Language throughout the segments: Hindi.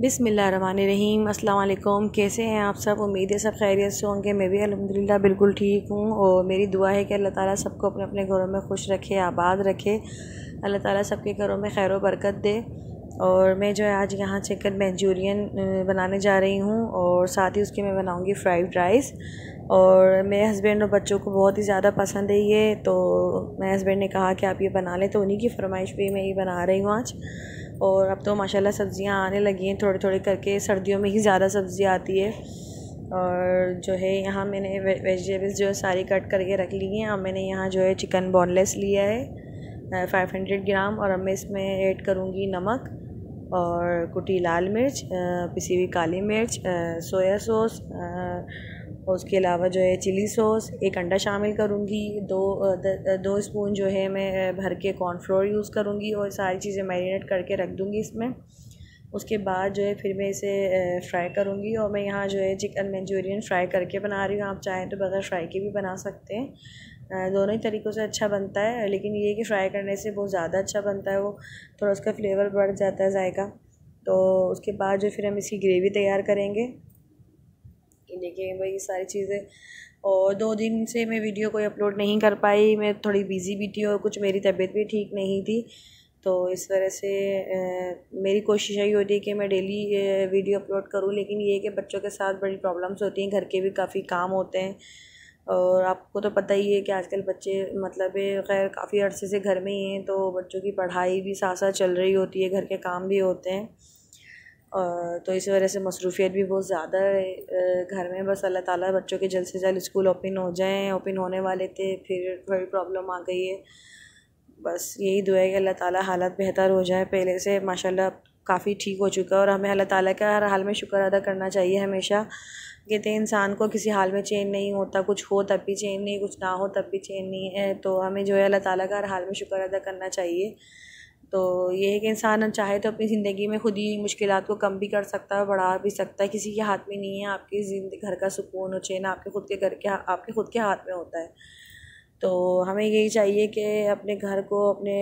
बिसमीम अल्लाम कैसे हैं आप सब उम्मीद है सब खैरियत से होंगे मैं भी अलहमदिल्ला बिल्कुल ठीक हूँ और मेरी दुआ है कि अल्लाह ताला सबको अपने अपने घरों में खुश रखे आबाद रखे अल्लाह ताला सबके घरों में खैर बरकत दे और मैं जो है आज यहाँ चिकन मंचूरियन बनाने जा रही हूँ और साथ ही उसके मैं बनाऊँगी फ्राइड राइस और मेरे हस्बैंड और बच्चों को बहुत ही ज़्यादा पसंद है ये तो मेरे हस्बैंड ने कहा कि आप ये बना लें तो उन्हीं की फरमाइश भी मैं ये बना रही हूँ आज और अब तो माशाल्लाह सब्ज़ियाँ आने लगी हैं थोड़े थोड़े करके सर्दियों में ही ज़्यादा सब्ज़ी आती है और जो है यहाँ मैंने वेजिटेबल्स जो है सारी कट करके रख ली हैं अब मैंने यहाँ जो है चिकन बोनलेस लिया है फ़ाइव हंड्रेड ग्राम और अब मैं इसमें ऐड करूँगी नमक और कुटी लाल मिर्च पिसी हुई काली मिर्च सोया सॉस और उसके अलावा जो है चिली सॉस एक अंडा शामिल करूँगी दो द, दो स्पून जो है मैं भर के कॉर्नफ्लोर यूज़ करूँगी और सारी चीज़ें मैरिनेट करके रख दूँगी इसमें उसके बाद जो है फिर मैं इसे फ्राई करूँगी और मैं यहाँ जो है चिकन मंचूरियन फ्राई करके बना रही हूँ आप चाहें तो बगैर फ्राई के भी बना सकते हैं दोनों ही तरीक़ों से अच्छा बनता है लेकिन ये कि फ्राई करने से बहुत ज़्यादा अच्छा बनता है वो थोड़ा उसका फ्लेवर बढ़ जाता है जायका तो उसके बाद जो फिर हम इसकी ग्रेवी तैयार करेंगे देखें वही सारी चीज़ें और दो दिन से मैं वीडियो कोई अपलोड नहीं कर पाई मैं थोड़ी बिज़ी भी थी और कुछ मेरी तबीयत भी ठीक नहीं थी तो इस वजह से मेरी कोशिश यही होती है कि मैं डेली वीडियो अपलोड करूँ लेकिन ये कि बच्चों के साथ बड़ी प्रॉब्लम्स होती हैं घर के भी काफ़ी काम होते हैं और आपको तो पता ही है कि आजकल बच्चे मतलब खैर काफ़ी अरसे से घर में ही हैं तो बच्चों की पढ़ाई भी साथ साथ चल रही होती है घर के काम भी होते हैं और तो इस वजह से मसरूफियत भी बहुत ज़्यादा है घर में बस अल्लाह ताला बच्चों के जल्द से जल्द स्कूल ओपन हो जाएं ओपन होने वाले थे फिर थोड़ी प्रॉब्लम आ गई है बस यही दुआ है कि अल्लाह ताला हालत बेहतर हो जाए पहले से माशाल्लाह काफ़ी ठीक हो चुका है और हमें अल्लाह ताला का हर हाल में शुक्र अदा करना चाहिए हमेशा कहते तो हैं इंसान को किसी हाल में चेंज नहीं होता कुछ हो तब भी चेंज नहीं कुछ ना हो तब भी चेंज नहीं है तो हमें जो है अल्लाह ताला का हर हाल में शुक्र अदा करना चाहिए तो ये है कि इंसान चाहे तो अपनी ज़िंदगी में ख़ुद ही मुश्किल को कम भी कर सकता है बढ़ा भी सकता है किसी के हाथ में नहीं है आपके घर का सुकून और चैन आपके खुद के घर के आपके खुद के हाथ में होता है तो हमें यही चाहिए कि अपने घर को अपने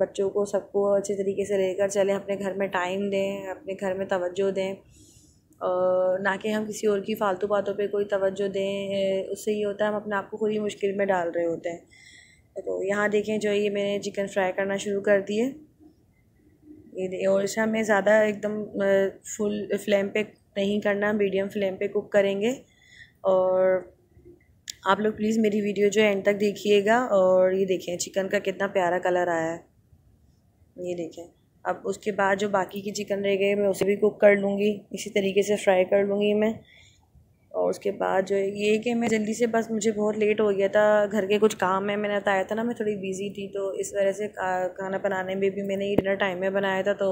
बच्चों को सबको अच्छे तरीके से लेकर चलें अपने घर में टाइम दें अपने घर में तवज्जो दें और ना कि हम किसी और की फ़ालतू बातों पे कोई तवज्जो दें उससे ये होता है हम अपने आप को खुद ही मुश्किल में डाल रहे होते हैं तो यहाँ देखें जो ये मैंने चिकन फ्राई करना शुरू कर दिए ओरछा में ज़्यादा एकदम फुल फ्लेम पे नहीं करना मीडियम फ्लेम पे कुक करेंगे और आप लोग प्लीज़ मेरी वीडियो जो एंड तक देखिएगा और ये देखें चिकन का कितना प्यारा कलर आया है ये देखें अब उसके बाद जो बाकी की चिकन रह गए मैं उसे भी कुक कर लूँगी इसी तरीके से फ्राई कर लूँगी मैं और उसके बाद जो है ये कि मैं जल्दी से बस मुझे बहुत लेट हो गया था घर के कुछ काम है मैंने बताया था ना मैं थोड़ी बिज़ी थी तो इस वजह से खाना बनाने में भी मैंने ये डिनर टाइम में बनाया था तो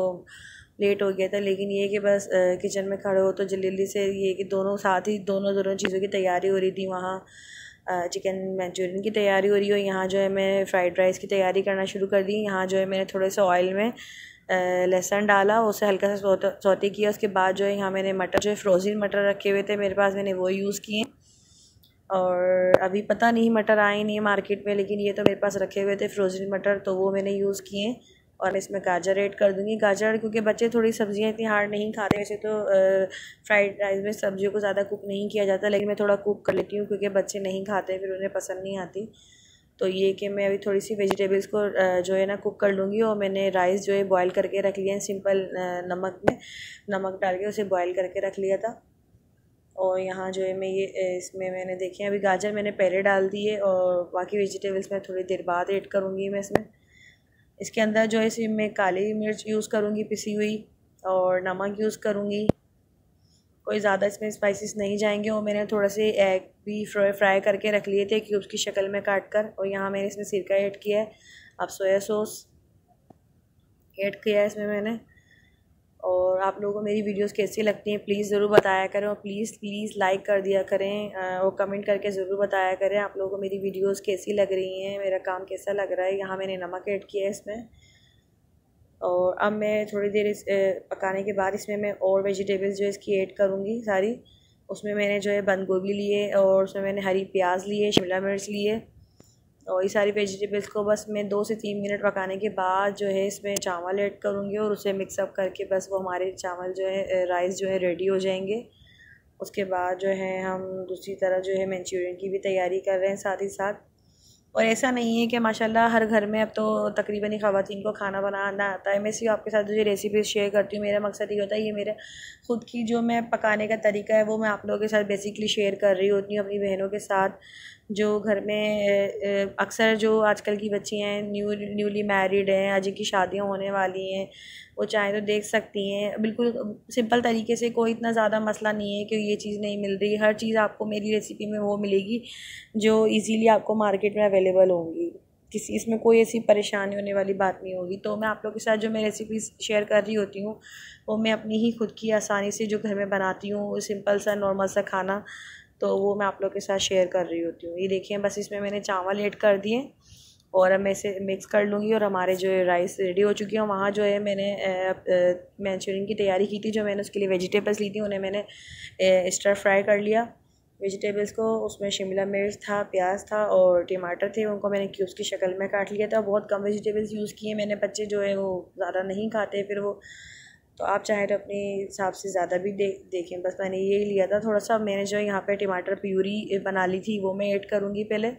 लेट हो गया था लेकिन ये कि बस किचन में खड़े हो तो जल्दी से ये कि दोनों साथ ही दोनों दोनों चीज़ों की तैयारी हो रही थी वहाँ चिकन मंचूरियन की तैयारी हो रही हो यहाँ जो है मैं फ़्राइड राइस की तैयारी करना शुरू कर दी यहाँ जो है मैंने थोड़े से ऑयल में लहसन डाला उसे हल्का सा सोते किया उसके बाद जो है यहाँ मैंने मटर जो है फ्रोज़न मटर रखे हुए थे मेरे पास मैंने वो यूज़ किए और अभी पता नहीं मटर आए नहीं मार्केट में लेकिन ये तो मेरे पास रखे हुए थे फ्रोज़न मटर तो वो मैंने यूज़ किए और इसमें गाजर ऐड कर दूँगी गाजर क्योंकि बच्चे थोड़ी सब्ज़ियाँ इतनी हार्ड नहीं खाते वैसे तो फ्राइड राइस में सब्ज़ियों को ज़्यादा कुक नहीं किया जाता लेकिन मैं थोड़ा कुक कर लेती हूँ क्योंकि बच्चे नहीं खाते फिर उन्हें पसंद नहीं आती तो ये कि मैं अभी थोड़ी सी वेजिटेबल्स को जो है ना कुक कर लूँगी और मैंने राइस जो है बॉईल करके रख लिया है सिंपल नमक में नमक डाल के उसे बॉईल करके रख लिया था और यहाँ जो है मैं ये इसमें मैंने देखे अभी गाजर मैंने पहले डाल दिए और बाकी वेजिटेबल्स मैं थोड़ी देर बाद ऐड करूँगी मैं इसमें इसके अंदर जो है मैं काली मिर्च यूज़ करूँगी पिसी हुई और नमक यूज़ करूँगी कोई ज़्यादा इसमें स्पाइसेस नहीं जाएंगे और मैंने थोड़ा से एग भी फ्राई फ्राई करके रख लिए थे क्यूब्स की शक्ल में काट कर और यहाँ मैंने इसमें सिरका ऐड किया है अब सोया सॉस ऐड किया है इसमें मैंने और आप लोगों को मेरी वीडियोस कैसी लगती हैं प्लीज़ ज़रूर बताया करें और प्लीज़ प्लीज़ लाइक कर दिया करें और कमेंट करके ज़रूर बताया करें आप लोगों को मेरी वीडियोज़ कैसी लग रही हैं मेरा काम कैसा लग रहा है यहाँ मैंने नमक ऐड किया है इसमें और अब मैं थोड़ी देर इस पकाने के बाद इसमें मैं और वेजिटेबल्स जो है इसकी ऐड करूँगी सारी उसमें मैंने जो है बंद गोभी लिए और उसमें मैंने हरी प्याज लिए शिमला मिर्च लिए और ये सारी वेजिटेबल्स को बस मैं दो से तीन मिनट पकाने के बाद जो है इसमें चावल ऐड करूँगी और उसे मिक्सअप करके बस वो हमारे चावल जो है राइस जो है रेडी हो जाएंगे उसके बाद जो है हम दूसरी तरह जो है मंचूरियन की भी तैयारी कर रहे हैं साथ ही साथ और ऐसा नहीं है कि माशाल्लाह हर घर में अब तो तकरीबन ही खातन को खाना बनाना आता है मैं सिर्फ आपके साथ जो ये रेसिपीज़ शेयर करती हूँ मेरा मकसद ये होता है ये मेरे ख़ुद की जो मैं पकाने का तरीका है वो मैं आप लोगों के साथ बेसिकली शेयर कर रही होती हूँ अपनी बहनों के साथ जो घर में अक्सर जो आजकल की बच्चियाँ हैं न्यू न्यूली मैरिड हैं आज की शादियाँ होने वाली हैं वो चाहे तो देख सकती हैं बिल्कुल सिंपल तरीके से कोई इतना ज़्यादा मसला नहीं है कि ये चीज़ नहीं मिल रही हर चीज़ आपको मेरी रेसिपी में वो मिलेगी जो ईज़िली आपको मार्केट में अवेलेबल होंगी किसी इसमें कोई ऐसी परेशानी होने वाली बात नहीं होगी तो मैं आप लोगों के साथ जो मैं रेसिपी शेयर कर रही होती हूँ वो मैं अपनी ही खुद की आसानी से जो घर में बनाती हूँ सिंपल सा नॉर्मल सा खाना तो वो मैं आप लोग के साथ शेयर कर रही होती हूँ ये देखिए बस इसमें मैंने चावल ऐड कर दिए और अब मैं इसे मिक्स कर लूँगी और हमारे जो राइस रेडी हो चुकी हैं वहाँ जो है मैंने मंचूरियन की तैयारी की थी जो मैंने उसके लिए वेजिटेबल्स ली थी उन्हें मैंने स्टर फ्राई कर लिया वेजिटेबल्स को उसमें शिमला मिर्च था प्याज था और टमाटर थे उनको मैंने क्यूब्स की शक्ल में काट लिया था बहुत कम वेजिटेबल्स यूज़ किए मैंने बच्चे जो है वो ज़्यादा नहीं खाते फिर वो तो आप चाहें तो अपने हिसाब से ज़्यादा भी दे, देखें बस मैंने यही लिया था थोड़ा सा मैंने जो यहाँ पे टमाटर प्यूरी बना ली थी वो मैं ऐड करूँगी पहले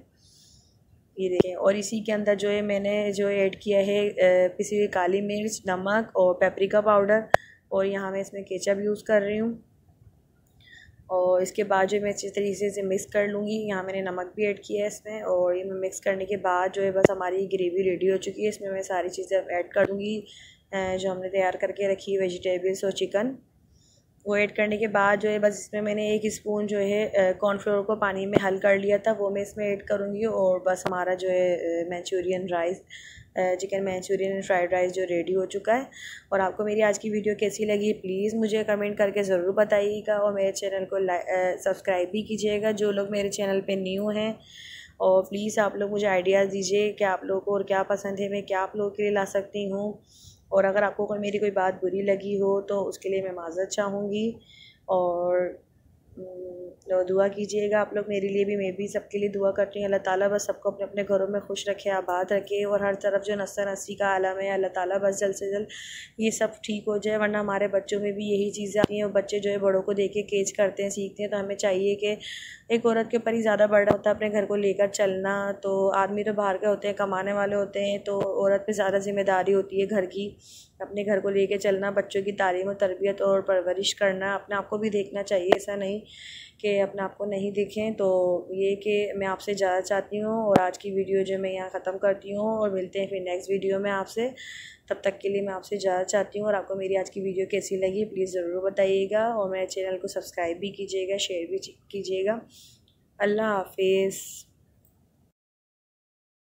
ये देखें और इसी के अंदर जो है मैंने जो ऐड किया है पिसी हुई काली मिर्च नमक और पेपरिका पाउडर और यहाँ मैं इसमें केचप यूज़ कर रही हूँ और इसके बाद जो मैं अच्छी तरीके से मिक्स कर लूँगी यहाँ मैंने नमक भी ऐड किया है इसमें और ये मैं मिक्स करने के बाद जो है बस हमारी ग्रेवी रेडी हो चुकी है इसमें मैं सारी चीज़ें ऐड कर दूँगी जो हमने तैयार करके रखी है वेजिटेबल्स और चिकन वो ऐड करने के बाद जो है बस इसमें मैंने एक स्पून जो है कॉर्नफ्लोर को पानी में हल कर लिया था वो मैं इसमें ऐड करूँगी और बस हमारा जो है Manchurian rice chicken Manchurian fried rice जो रेडी हो चुका है और आपको मेरी आज की वीडियो कैसी लगी प्लीज़ मुझे कमेंट करके ज़रूर बताइएगा और मेरे चैनल को सब्सक्राइब भी कीजिएगा जो लोग मेरे चैनल पर न्यू हैं और प्लीज़ आप लोग मुझे आइडियाज़ दीजिए कि आप लोगों को और क्या पसंद है मैं क्या आप लोगों के लिए ला सकती हूँ और अगर आपको कोई मेरी कोई बात बुरी लगी हो तो उसके लिए मैं माजर चाहूँगी और हम्म, दुआ कीजिएगा आप लोग मेरे लिए भी मैं भी सबके लिए दुआ करती हूँ अल्लाह ताला बस सबको अपने अपने घरों में खुश रखे आबाद रखे और हर तरफ जो नस्सा नस्सी का आलम है अल्लाह ताला बस जल्द से जल्द ये सब ठीक हो जाए वरना हमारे बच्चों में भी यही चीज़ें आती हैं और बच्चे जो है बड़ों को देख के केज करते हैं सीखते हैं तो हमें चाहिए कि एक औरत के ऊपर ही ज़्यादा बड़ा होता है अपने घर को लेकर चलना तो आदमी तो बाहर के होते हैं कमाने वाले होते हैं तो औरत पर ज़्यादा जिम्मेदारी होती है घर की अपने घर को लेके चलना बच्चों की तालीम और तरबियत और परवरिश करना अपने आप को भी देखना चाहिए ऐसा नहीं कि अपने आप को नहीं दिखें तो ये कि मैं आपसे ज़्यादा चाहती हूँ और आज की वीडियो जो मैं यहाँ ख़त्म करती हूँ और मिलते हैं फिर नेक्स्ट वीडियो में आपसे तब तक के लिए मैं आपसे ज़्यादा चाहती हूँ और आपको मेरी आज की वीडियो कैसी लगी प्लीज़ ज़रूर बताइएगा और मेरे चैनल को सब्सक्राइब भी कीजिएगा शेयर भी कीजिएगा अल्लाह हाफिज़